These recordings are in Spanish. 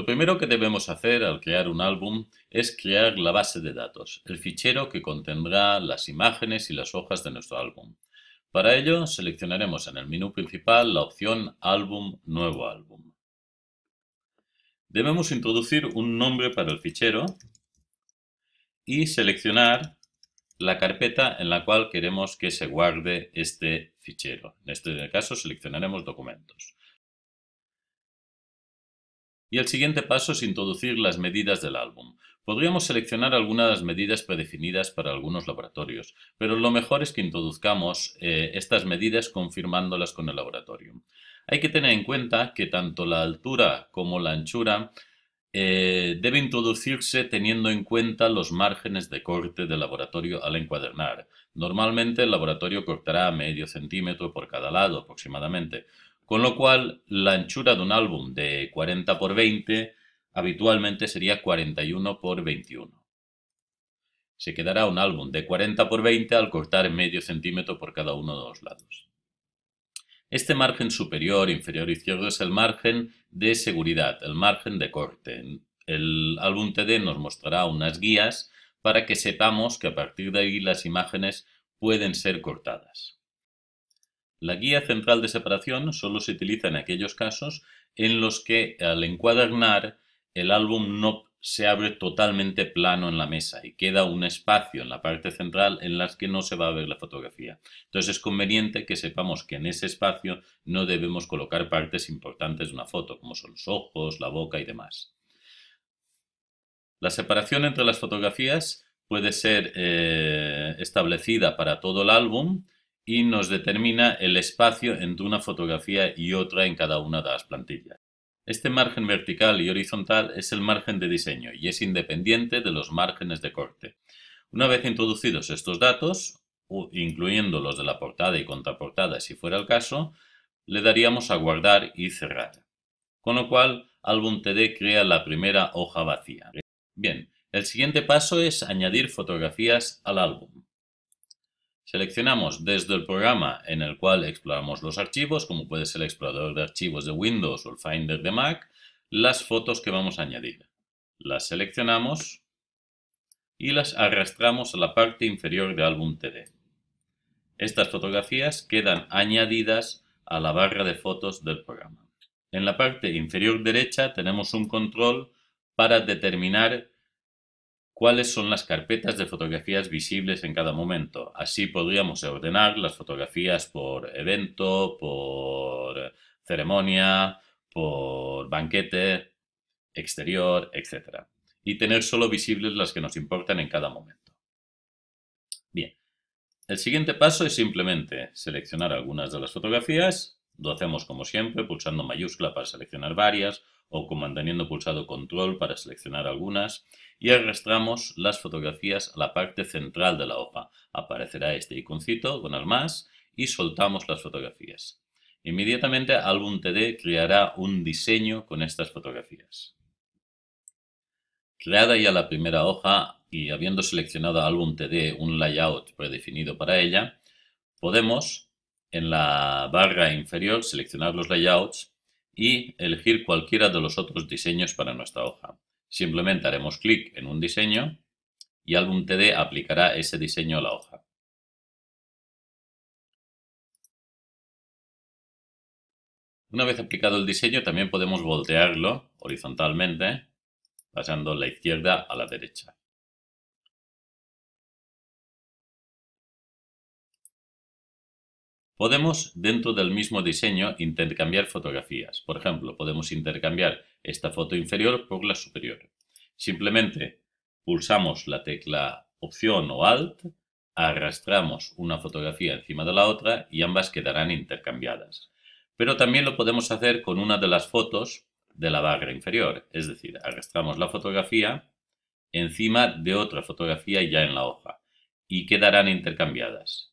Lo primero que debemos hacer al crear un álbum es crear la base de datos, el fichero que contendrá las imágenes y las hojas de nuestro álbum. Para ello, seleccionaremos en el menú principal la opción Álbum Nuevo Álbum. Debemos introducir un nombre para el fichero y seleccionar la carpeta en la cual queremos que se guarde este fichero. En este caso seleccionaremos documentos. Y el siguiente paso es introducir las medidas del álbum. Podríamos seleccionar algunas de las medidas predefinidas para algunos laboratorios, pero lo mejor es que introduzcamos eh, estas medidas confirmándolas con el laboratorio. Hay que tener en cuenta que tanto la altura como la anchura eh, debe introducirse teniendo en cuenta los márgenes de corte del laboratorio al encuadernar. Normalmente el laboratorio cortará medio centímetro por cada lado aproximadamente con lo cual la anchura de un álbum de 40 x 20 habitualmente sería 41 x 21. Se quedará un álbum de 40 x 20 al cortar medio centímetro por cada uno de los lados. Este margen superior, inferior izquierdo es el margen de seguridad, el margen de corte. El álbum TD nos mostrará unas guías para que sepamos que a partir de ahí las imágenes pueden ser cortadas. La guía central de separación solo se utiliza en aquellos casos en los que al encuadernar el álbum no se abre totalmente plano en la mesa y queda un espacio en la parte central en las que no se va a ver la fotografía. Entonces es conveniente que sepamos que en ese espacio no debemos colocar partes importantes de una foto, como son los ojos, la boca y demás. La separación entre las fotografías puede ser eh, establecida para todo el álbum y nos determina el espacio entre una fotografía y otra en cada una de las plantillas. Este margen vertical y horizontal es el margen de diseño y es independiente de los márgenes de corte. Una vez introducidos estos datos, incluyendo los de la portada y contraportada si fuera el caso, le daríamos a guardar y cerrar. Con lo cual, Álbum TD crea la primera hoja vacía. Bien, el siguiente paso es añadir fotografías al álbum. Seleccionamos desde el programa en el cual exploramos los archivos, como puede ser el explorador de archivos de Windows o el Finder de Mac, las fotos que vamos a añadir. Las seleccionamos y las arrastramos a la parte inferior de álbum TD. Estas fotografías quedan añadidas a la barra de fotos del programa. En la parte inferior derecha tenemos un control para determinar cuáles son las carpetas de fotografías visibles en cada momento. Así podríamos ordenar las fotografías por evento, por ceremonia, por banquete, exterior, etc. Y tener solo visibles las que nos importan en cada momento. Bien, el siguiente paso es simplemente seleccionar algunas de las fotografías. Lo hacemos como siempre, pulsando mayúscula para seleccionar varias o manteniendo pulsado control para seleccionar algunas y arrastramos las fotografías a la parte central de la hoja. Aparecerá este iconcito con el más y soltamos las fotografías. Inmediatamente Album TD creará un diseño con estas fotografías. Creada ya la primera hoja y habiendo seleccionado Album TD un layout predefinido para ella, podemos en la barra inferior seleccionar los layouts y elegir cualquiera de los otros diseños para nuestra hoja. Simplemente haremos clic en un diseño y Album TD aplicará ese diseño a la hoja. Una vez aplicado el diseño también podemos voltearlo horizontalmente pasando la izquierda a la derecha. Podemos, dentro del mismo diseño, intercambiar fotografías. Por ejemplo, podemos intercambiar esta foto inferior por la superior. Simplemente pulsamos la tecla Opción o Alt, arrastramos una fotografía encima de la otra y ambas quedarán intercambiadas. Pero también lo podemos hacer con una de las fotos de la barra inferior, es decir, arrastramos la fotografía encima de otra fotografía ya en la hoja y quedarán intercambiadas.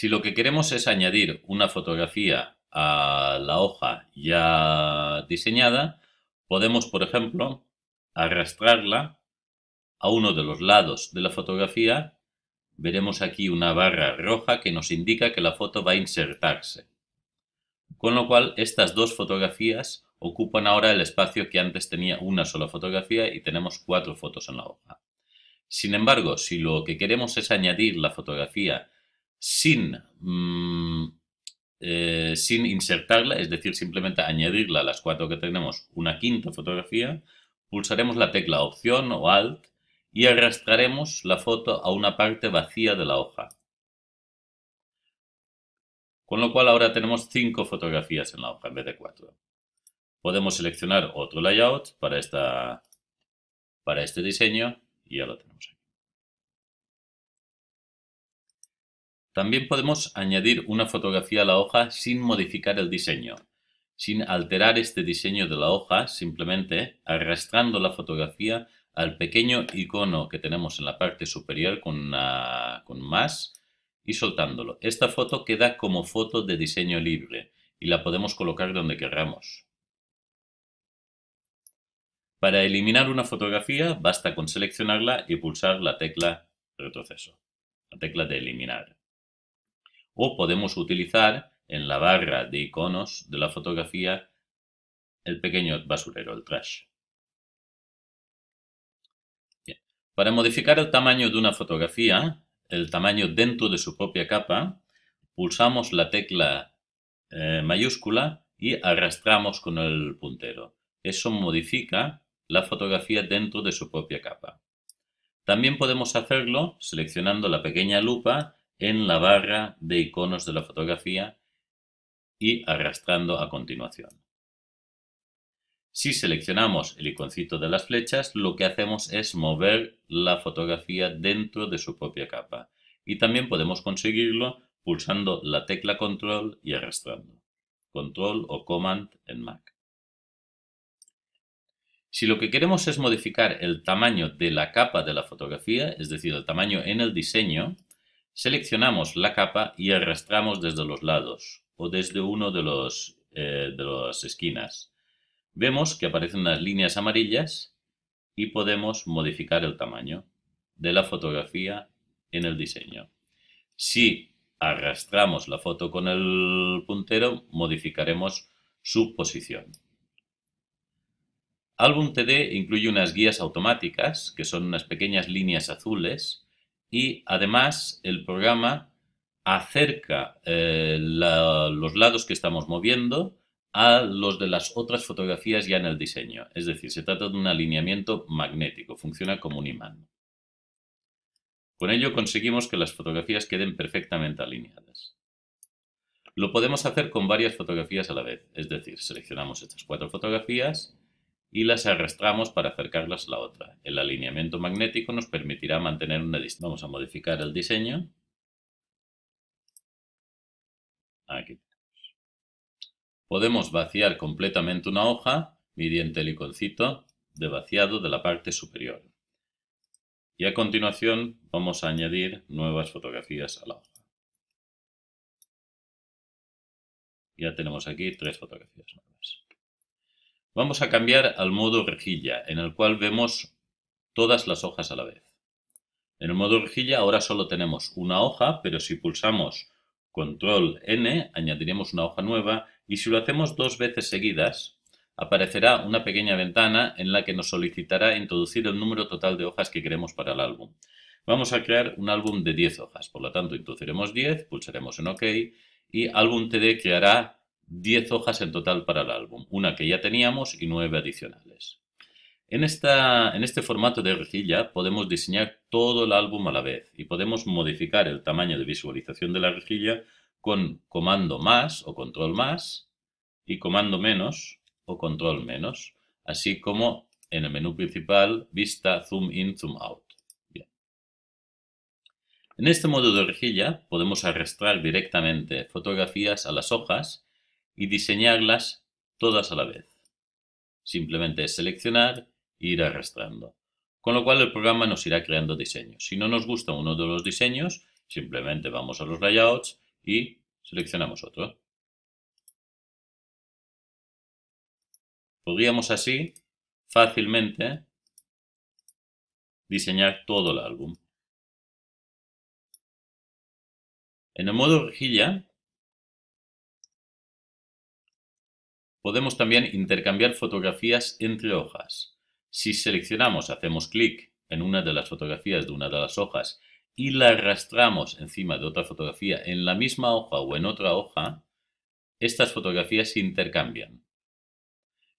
Si lo que queremos es añadir una fotografía a la hoja ya diseñada, podemos, por ejemplo, arrastrarla a uno de los lados de la fotografía. Veremos aquí una barra roja que nos indica que la foto va a insertarse. Con lo cual, estas dos fotografías ocupan ahora el espacio que antes tenía una sola fotografía y tenemos cuatro fotos en la hoja. Sin embargo, si lo que queremos es añadir la fotografía sin, mm, eh, sin insertarla, es decir, simplemente añadirla a las cuatro que tenemos una quinta fotografía, pulsaremos la tecla Opción o Alt y arrastraremos la foto a una parte vacía de la hoja. Con lo cual ahora tenemos cinco fotografías en la hoja en vez de cuatro. Podemos seleccionar otro layout para, esta, para este diseño y ya lo tenemos aquí. También podemos añadir una fotografía a la hoja sin modificar el diseño, sin alterar este diseño de la hoja, simplemente arrastrando la fotografía al pequeño icono que tenemos en la parte superior con, con más y soltándolo. Esta foto queda como foto de diseño libre y la podemos colocar donde queramos. Para eliminar una fotografía basta con seleccionarla y pulsar la tecla retroceso, la tecla de eliminar o podemos utilizar en la barra de iconos de la fotografía el pequeño basurero, el trash. Para modificar el tamaño de una fotografía, el tamaño dentro de su propia capa, pulsamos la tecla eh, mayúscula y arrastramos con el puntero. Eso modifica la fotografía dentro de su propia capa. También podemos hacerlo seleccionando la pequeña lupa en la barra de iconos de la fotografía y arrastrando a continuación. Si seleccionamos el iconcito de las flechas, lo que hacemos es mover la fotografía dentro de su propia capa. Y también podemos conseguirlo pulsando la tecla control y arrastrando. Control o command en Mac. Si lo que queremos es modificar el tamaño de la capa de la fotografía, es decir, el tamaño en el diseño, Seleccionamos la capa y arrastramos desde los lados o desde uno de, los, eh, de las esquinas. Vemos que aparecen unas líneas amarillas y podemos modificar el tamaño de la fotografía en el diseño. Si arrastramos la foto con el puntero, modificaremos su posición. Album TD incluye unas guías automáticas, que son unas pequeñas líneas azules, y además el programa acerca eh, los lados que estamos moviendo a los de las otras fotografías ya en el diseño. Es decir, se trata de un alineamiento magnético, funciona como un imán. Con ello conseguimos que las fotografías queden perfectamente alineadas. Lo podemos hacer con varias fotografías a la vez, es decir, seleccionamos estas cuatro fotografías y las arrastramos para acercarlas a la otra. El alineamiento magnético nos permitirá mantener una distancia. Vamos a modificar el diseño. Aquí Podemos vaciar completamente una hoja mediante el iconcito de vaciado de la parte superior. Y a continuación vamos a añadir nuevas fotografías a la hoja. Ya tenemos aquí tres fotografías nuevas. Vamos a cambiar al modo rejilla, en el cual vemos todas las hojas a la vez. En el modo rejilla ahora solo tenemos una hoja, pero si pulsamos control N añadiremos una hoja nueva y si lo hacemos dos veces seguidas aparecerá una pequeña ventana en la que nos solicitará introducir el número total de hojas que queremos para el álbum. Vamos a crear un álbum de 10 hojas, por lo tanto introduciremos 10, pulsaremos en OK y álbum TD creará 10 hojas en total para el álbum, una que ya teníamos y nueve adicionales. En, este formato de rejilla podemos diseñar todo el álbum a la vez y podemos modificar el tamaño de visualización de la rejilla con comando más o control más y comando menos o control menos, así como en el menú principal vista zoom in, zoom out. En este modo de rejilla podemos arrastrar directamente fotografías a las hojas y diseñarlas todas a la vez. Simplemente es seleccionar e ir arrastrando. Con lo cual el programa nos irá creando diseños. Si no nos gusta uno de los diseños, simplemente vamos a los layouts y seleccionamos otro. Podríamos así fácilmente diseñar todo el álbum. En el modo rejilla Podemos también intercambiar fotografías entre hojas. Si seleccionamos, hacemos clic en una de las fotografías de una de las hojas y la arrastramos encima de otra fotografía en la misma hoja o en otra hoja, estas fotografías se intercambian.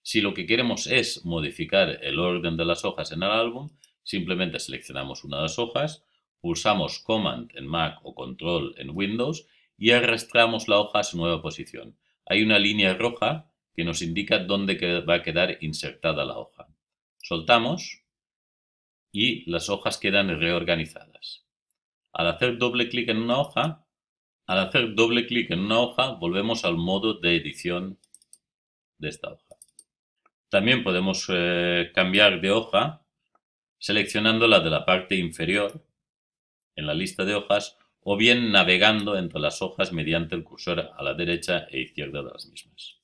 Si lo que queremos es modificar el orden de las hojas en el álbum, simplemente seleccionamos una de las hojas, pulsamos Command en Mac o Control en Windows y arrastramos la hoja a su nueva posición. Hay una línea roja que nos indica dónde va a quedar insertada la hoja. Soltamos y las hojas quedan reorganizadas. Al hacer doble clic en una hoja, al hacer doble clic en una hoja, volvemos al modo de edición de esta hoja. También podemos eh, cambiar de hoja seleccionando la de la parte inferior en la lista de hojas o bien navegando entre las hojas mediante el cursor a la derecha e izquierda de las mismas.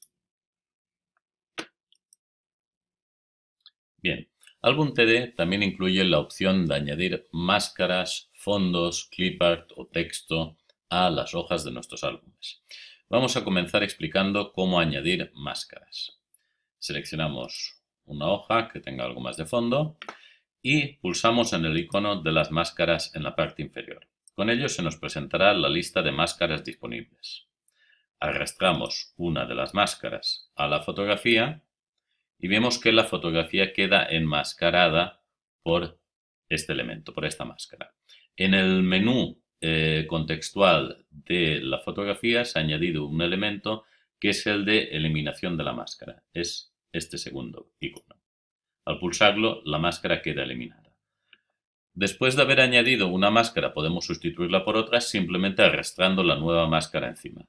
Bien, Álbum TD también incluye la opción de añadir máscaras, fondos, clipart o texto a las hojas de nuestros álbumes. Vamos a comenzar explicando cómo añadir máscaras. Seleccionamos una hoja que tenga algo más de fondo y pulsamos en el icono de las máscaras en la parte inferior. Con ello se nos presentará la lista de máscaras disponibles. Arrastramos una de las máscaras a la fotografía y vemos que la fotografía queda enmascarada por este elemento, por esta máscara. En el menú eh, contextual de la fotografía se ha añadido un elemento que es el de eliminación de la máscara. Es este segundo icono. Al pulsarlo, la máscara queda eliminada. Después de haber añadido una máscara, podemos sustituirla por otra simplemente arrastrando la nueva máscara encima.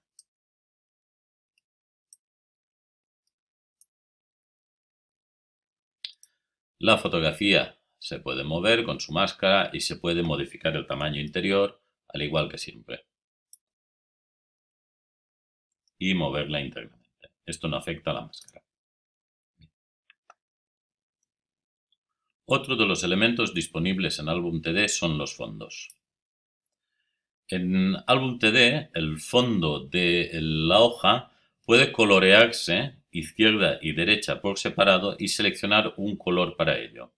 La fotografía se puede mover con su máscara y se puede modificar el tamaño interior, al igual que siempre. Y moverla internamente. Esto no afecta a la máscara. Otro de los elementos disponibles en Álbum TD son los fondos. En Álbum TD, el fondo de la hoja puede colorearse izquierda y derecha por separado y seleccionar un color para ello.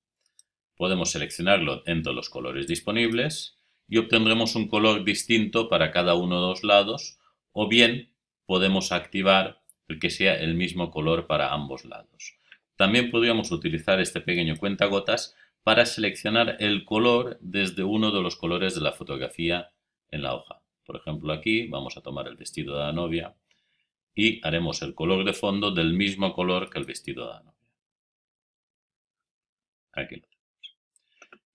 Podemos seleccionarlo entre los colores disponibles y obtendremos un color distinto para cada uno de los lados o bien podemos activar el que sea el mismo color para ambos lados. También podríamos utilizar este pequeño cuentagotas para seleccionar el color desde uno de los colores de la fotografía en la hoja. Por ejemplo aquí vamos a tomar el vestido de la novia y haremos el color de fondo del mismo color que el vestido de la novia. Aquí lo tenemos.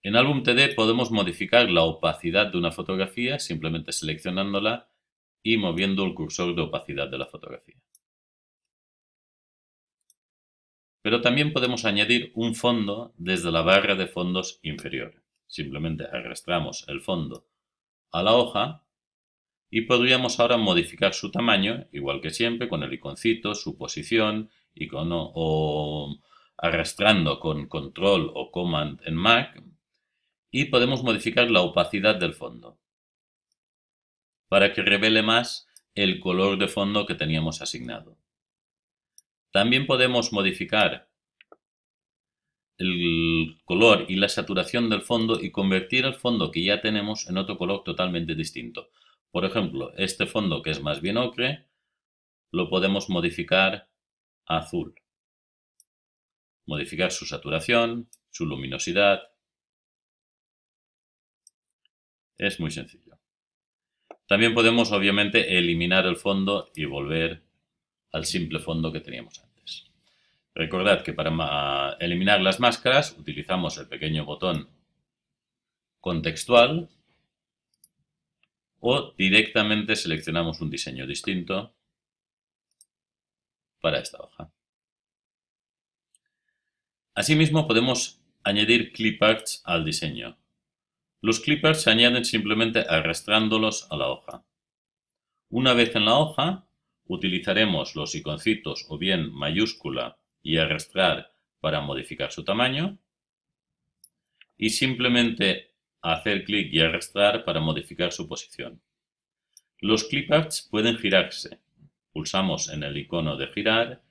En álbum TD podemos modificar la opacidad de una fotografía simplemente seleccionándola y moviendo el cursor de opacidad de la fotografía. Pero también podemos añadir un fondo desde la barra de fondos inferior. Simplemente arrastramos el fondo a la hoja y podríamos ahora modificar su tamaño, igual que siempre, con el iconcito, su posición, o arrastrando con control o command en Mac, y podemos modificar la opacidad del fondo para que revele más el color de fondo que teníamos asignado. También podemos modificar el color y la saturación del fondo y convertir el fondo que ya tenemos en otro color totalmente distinto. Por ejemplo, este fondo que es más bien ocre, lo podemos modificar a azul. Modificar su saturación, su luminosidad. Es muy sencillo. También podemos, obviamente, eliminar el fondo y volver al simple fondo que teníamos antes. Recordad que para eliminar las máscaras utilizamos el pequeño botón contextual o directamente seleccionamos un diseño distinto para esta hoja. Asimismo, podemos añadir cliparts al diseño. Los cliparts se añaden simplemente arrastrándolos a la hoja. Una vez en la hoja, utilizaremos los iconcitos o bien mayúscula y arrastrar para modificar su tamaño y simplemente hacer clic y arrastrar para modificar su posición. Los cliparts pueden girarse. Pulsamos en el icono de girar,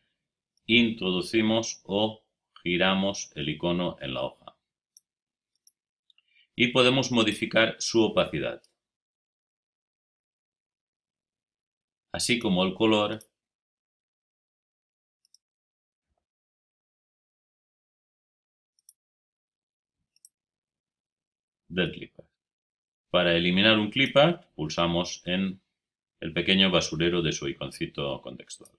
introducimos o giramos el icono en la hoja. Y podemos modificar su opacidad, así como el color del Para eliminar un clipper pulsamos en el pequeño basurero de su iconcito contextual.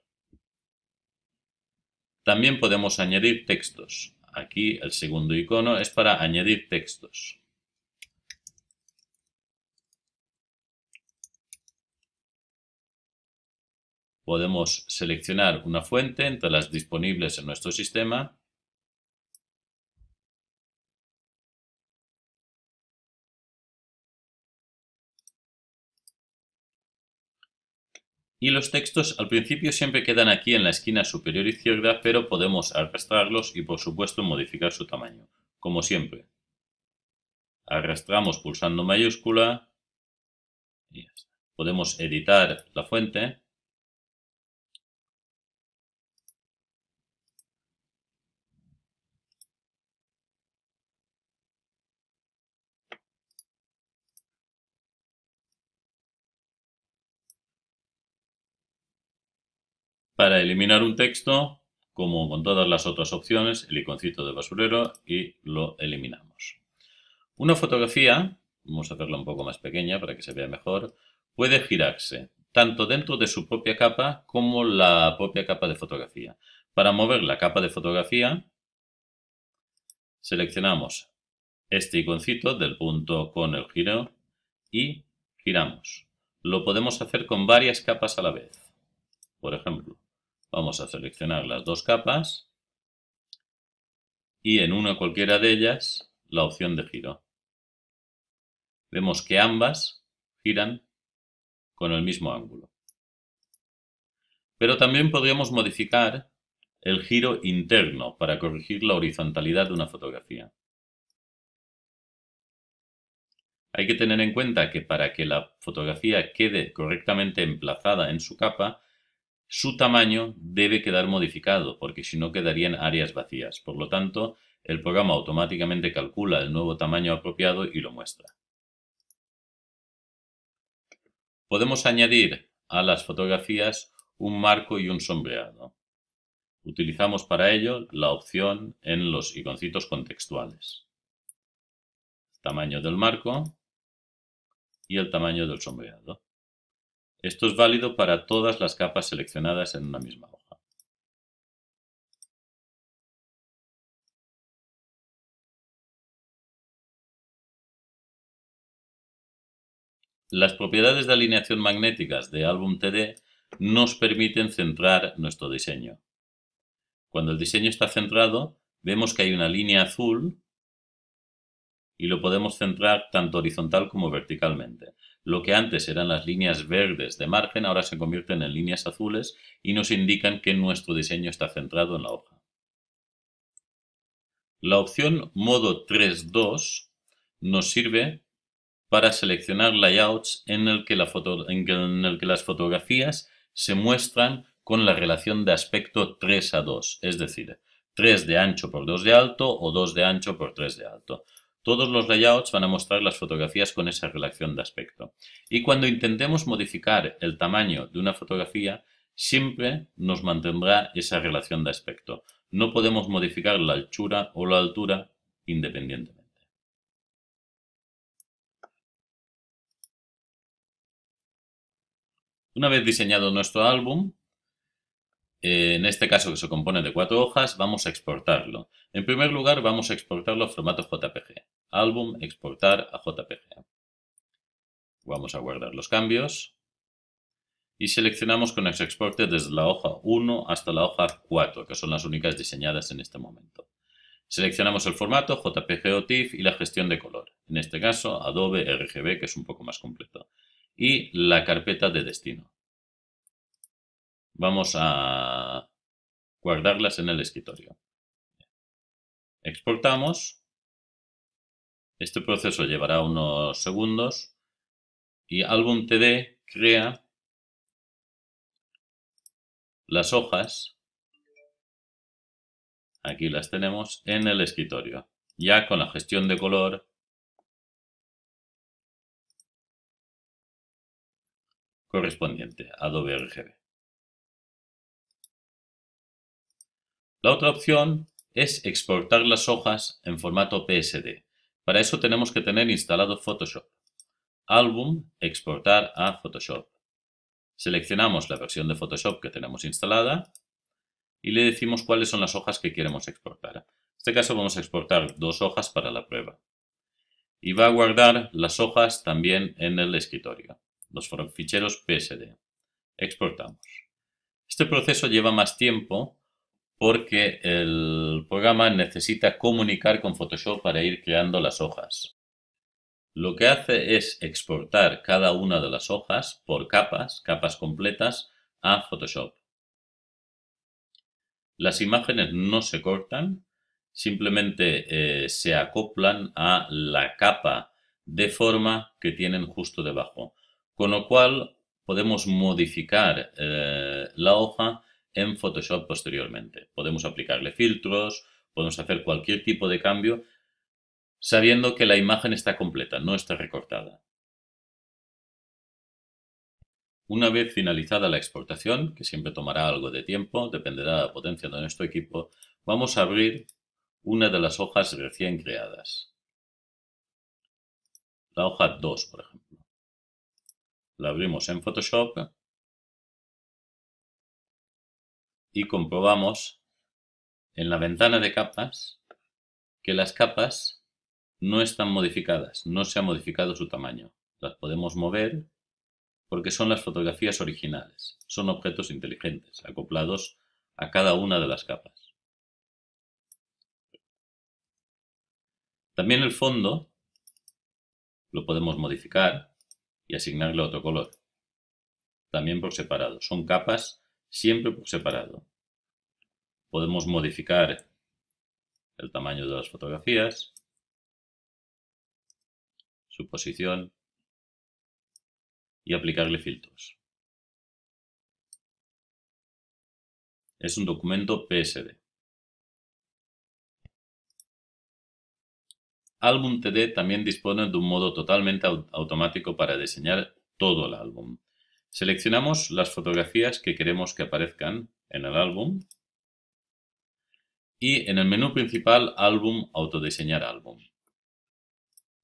También podemos añadir textos. Aquí el segundo icono es para añadir textos. Podemos seleccionar una fuente entre las disponibles en nuestro sistema y los textos al principio siempre quedan aquí en la esquina superior izquierda, pero podemos arrastrarlos y por supuesto modificar su tamaño, como siempre. Arrastramos pulsando mayúscula y Podemos editar la fuente para eliminar un texto, como con todas las otras opciones, el iconcito de basurero y lo eliminamos. Una fotografía, vamos a hacerla un poco más pequeña para que se vea mejor, puede girarse tanto dentro de su propia capa como la propia capa de fotografía. Para mover la capa de fotografía, seleccionamos este iconcito del punto con el giro y giramos. Lo podemos hacer con varias capas a la vez, por ejemplo. Vamos a seleccionar las dos capas y en una cualquiera de ellas la opción de giro. Vemos que ambas giran con el mismo ángulo. Pero también podríamos modificar el giro interno para corregir la horizontalidad de una fotografía. Hay que tener en cuenta que para que la fotografía quede correctamente emplazada en su capa, su tamaño debe quedar modificado, porque si no quedarían áreas vacías. Por lo tanto, el programa automáticamente calcula el nuevo tamaño apropiado y lo muestra. Podemos añadir a las fotografías un marco y un sombreado. Utilizamos para ello la opción en los iconcitos contextuales. Tamaño del marco y el tamaño del sombreado. Esto es válido para todas las capas seleccionadas en una misma hoja. Las propiedades de alineación magnéticas de álbum TD nos permiten centrar nuestro diseño. Cuando el diseño está centrado, vemos que hay una línea azul y lo podemos centrar tanto horizontal como verticalmente. Lo que antes eran las líneas verdes de margen ahora se convierten en líneas azules y nos indican que nuestro diseño está centrado en la hoja. La opción modo 3.2 nos sirve para seleccionar layouts en el, que en el que las fotografías se muestran con la relación de aspecto 3 a 2, es decir, 3 de ancho por 2 de alto o 2 de ancho por 3 de alto. Todos los layouts van a mostrar las fotografías con esa relación de aspecto. Y cuando intentemos modificar el tamaño de una fotografía, siempre nos mantendrá esa relación de aspecto. No podemos modificar la anchura o la altura independientemente. Una vez diseñado nuestro álbum, eh, en este caso que se compone de cuatro hojas, vamos a exportarlo. En primer lugar, vamos a exportarlo a formato JPG álbum, exportar a JPG. Vamos a guardar los cambios y seleccionamos con exporte desde la hoja 1 hasta la hoja 4, que son las únicas diseñadas en este momento. Seleccionamos el formato JPG o TIFF y la gestión de color, en este caso Adobe RGB, que es un poco más completo, y la carpeta de destino. Vamos a guardarlas en el escritorio. Exportamos este proceso llevará unos segundos y Album TD crea las hojas, aquí las tenemos, en el escritorio, ya con la gestión de color, correspondiente Adobe RGB. La otra opción es exportar las hojas en formato PSD. Para eso tenemos que tener instalado Photoshop. Álbum, exportar a Photoshop. Seleccionamos la versión de Photoshop que tenemos instalada y le decimos cuáles son las hojas que queremos exportar. En este caso vamos a exportar dos hojas para la prueba. Y va a guardar las hojas también en el escritorio, los ficheros PSD. Exportamos. Este proceso lleva más tiempo porque el programa necesita comunicar con Photoshop para ir creando las hojas. Lo que hace es exportar cada una de las hojas por capas, capas completas, a Photoshop. Las imágenes no se cortan, simplemente eh, se acoplan a la capa de forma que tienen justo debajo. Con lo cual podemos modificar eh, la hoja en Photoshop posteriormente. Podemos aplicarle filtros, podemos hacer cualquier tipo de cambio sabiendo que la imagen está completa, no está recortada. Una vez finalizada la exportación, que siempre tomará algo de tiempo, dependerá de la potencia de nuestro equipo, vamos a abrir una de las hojas recién creadas. La hoja 2, por ejemplo. La abrimos en Photoshop y comprobamos en la ventana de capas que las capas no están modificadas, no se ha modificado su tamaño. Las podemos mover porque son las fotografías originales, son objetos inteligentes acoplados a cada una de las capas. También el fondo lo podemos modificar y asignarle otro color, también por separado. Son capas siempre por separado. Podemos modificar el tamaño de las fotografías, su posición y aplicarle filtros. Es un documento PSD. Álbum TD también dispone de un modo totalmente automático para diseñar todo el álbum. Seleccionamos las fotografías que queremos que aparezcan en el álbum y en el menú principal Álbum Autodiseñar Álbum.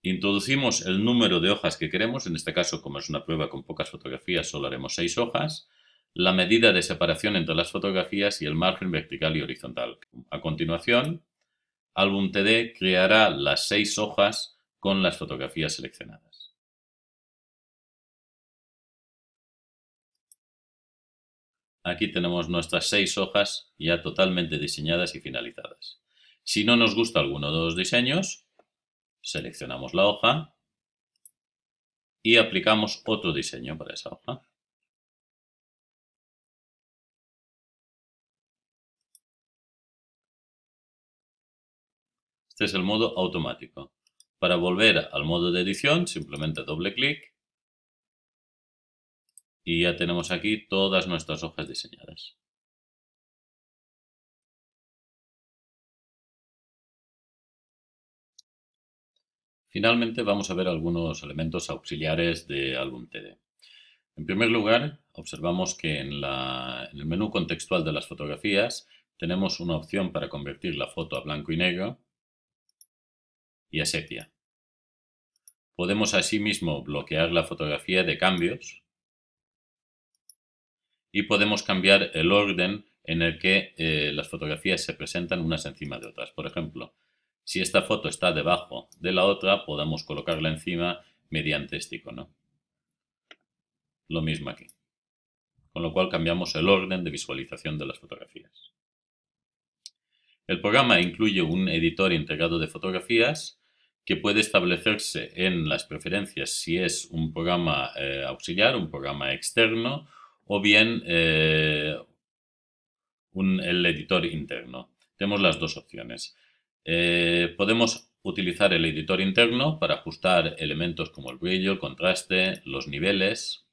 Introducimos el número de hojas que queremos, en este caso como es una prueba con pocas fotografías solo haremos seis hojas, la medida de separación entre las fotografías y el margen vertical y horizontal. A continuación, Álbum TD creará las seis hojas con las fotografías seleccionadas. Aquí tenemos nuestras seis hojas ya totalmente diseñadas y finalizadas. Si no nos gusta alguno de los diseños, seleccionamos la hoja y aplicamos otro diseño para esa hoja. Este es el modo automático. Para volver al modo de edición, simplemente doble clic y ya tenemos aquí todas nuestras hojas diseñadas. Finalmente vamos a ver algunos elementos auxiliares de álbum TD. En primer lugar, observamos que en, el menú contextual de las fotografías tenemos una opción para convertir la foto a blanco y negro y a sepia. Podemos asimismo bloquear la fotografía de cambios y podemos cambiar el orden en el que eh, las fotografías se presentan unas encima de otras. Por ejemplo, si esta foto está debajo de la otra, podamos colocarla encima mediante este icono. Lo mismo aquí. Con lo cual cambiamos el orden de visualización de las fotografías. El programa incluye un editor integrado de fotografías que puede establecerse en las preferencias si es un programa eh, auxiliar, un programa externo o bien eh, el editor interno. Tenemos las dos opciones. Eh, podemos utilizar el editor interno para ajustar elementos como el brillo, el contraste, los niveles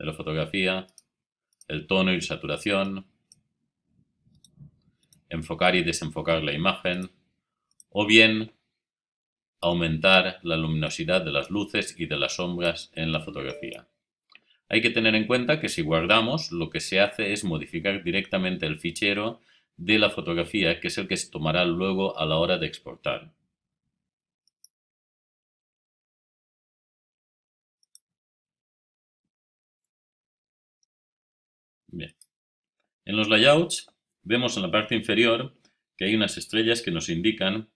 de la fotografía, el tono y saturación, enfocar y desenfocar la imagen, o bien aumentar la luminosidad de las luces y de las sombras en la fotografía. Hay que tener en cuenta que si guardamos, lo que se hace es modificar directamente el fichero de la fotografía, que es el que se tomará luego a la hora de exportar. En los layouts vemos en la parte inferior que hay unas estrellas que nos indican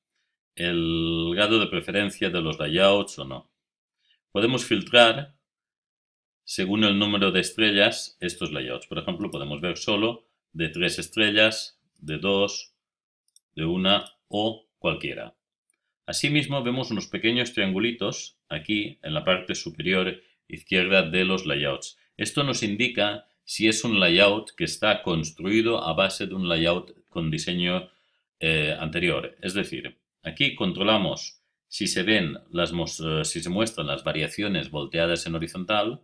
el grado de preferencia de los layouts o no. Podemos filtrar según el número de estrellas estos layouts. Por ejemplo, podemos ver solo de tres estrellas, de dos, de una o cualquiera. Asimismo, vemos unos pequeños triangulitos aquí en la parte superior izquierda de los layouts. Esto nos indica si es un layout que está construido a base de un layout con diseño eh, anterior. Es decir, aquí controlamos si se ven las, si se muestran las variaciones volteadas en horizontal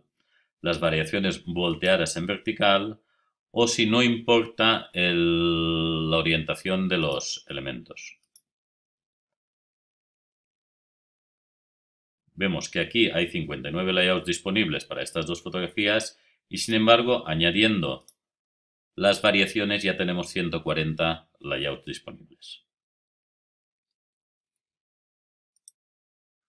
las variaciones volteadas en vertical o si no importa la orientación de los elementos. Vemos que aquí hay 59 layouts disponibles para estas dos fotografías y sin embargo añadiendo las variaciones ya tenemos 140 layouts disponibles.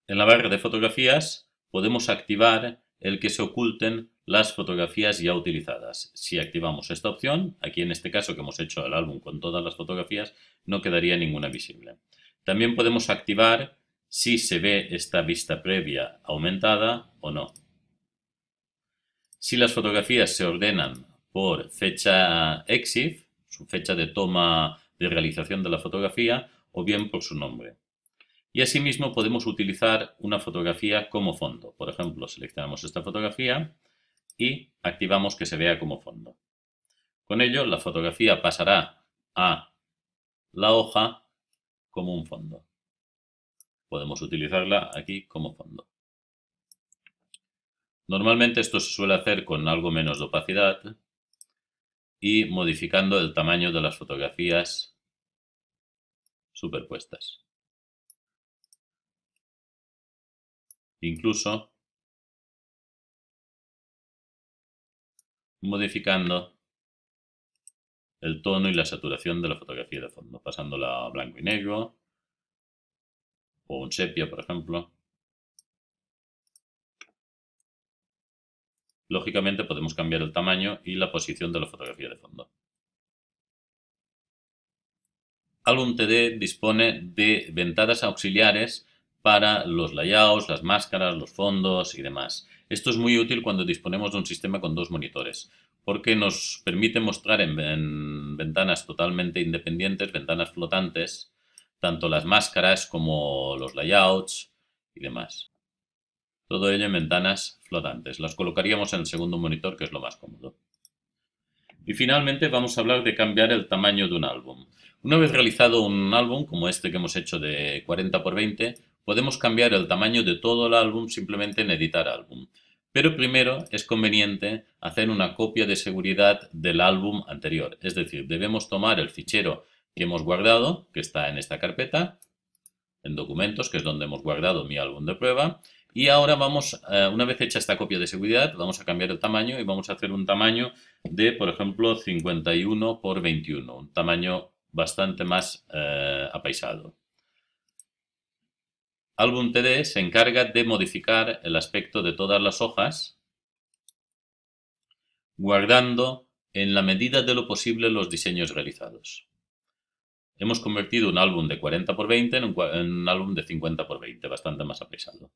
En la barra de fotografías podemos activar el que se oculten las fotografías ya utilizadas. Si activamos esta opción, aquí en este caso que hemos hecho el álbum con todas las fotografías, no quedaría ninguna visible. También podemos activar si se ve esta vista previa aumentada o no. Si las fotografías se ordenan por fecha EXIF, su fecha de toma de realización de la fotografía, o bien por su nombre. Y asimismo podemos utilizar una fotografía como fondo. Por ejemplo, seleccionamos esta fotografía y activamos que se vea como fondo. Con ello, la fotografía pasará a la hoja como un fondo. Podemos utilizarla aquí como fondo. Normalmente esto se suele hacer con algo menos de opacidad y modificando el tamaño de las fotografías superpuestas. incluso modificando el tono y la saturación de la fotografía de fondo, pasándola a blanco y negro o un sepia, por ejemplo. Lógicamente podemos cambiar el tamaño y la posición de la fotografía de fondo. Alum dispone de ventanas auxiliares para los layouts, las máscaras, los fondos y demás. Esto es muy útil cuando disponemos de un sistema con dos monitores, porque nos permite mostrar en, ventanas totalmente independientes, ventanas flotantes, tanto las máscaras como los layouts y demás. Todo ello en ventanas flotantes. Las colocaríamos en el segundo monitor, que es lo más cómodo. Y finalmente vamos a hablar de cambiar el tamaño de un álbum. Una vez realizado un álbum como este que hemos hecho de 40 x 20, Podemos cambiar el tamaño de todo el álbum simplemente en editar álbum, pero primero es conveniente hacer una copia de seguridad del álbum anterior, es decir, debemos tomar el fichero que hemos guardado, que está en esta carpeta, en documentos, que es donde hemos guardado mi álbum de prueba, y ahora vamos, eh, una vez hecha esta copia de seguridad, vamos a cambiar el tamaño y vamos a hacer un tamaño de, por ejemplo, 51 por 21, un tamaño bastante más eh, apaisado. Álbum TD se encarga de modificar el aspecto de todas las hojas, guardando en la medida de lo posible los diseños realizados. Hemos convertido un álbum de 40 x 20 en un, álbum de 50 x 20, bastante más apresado.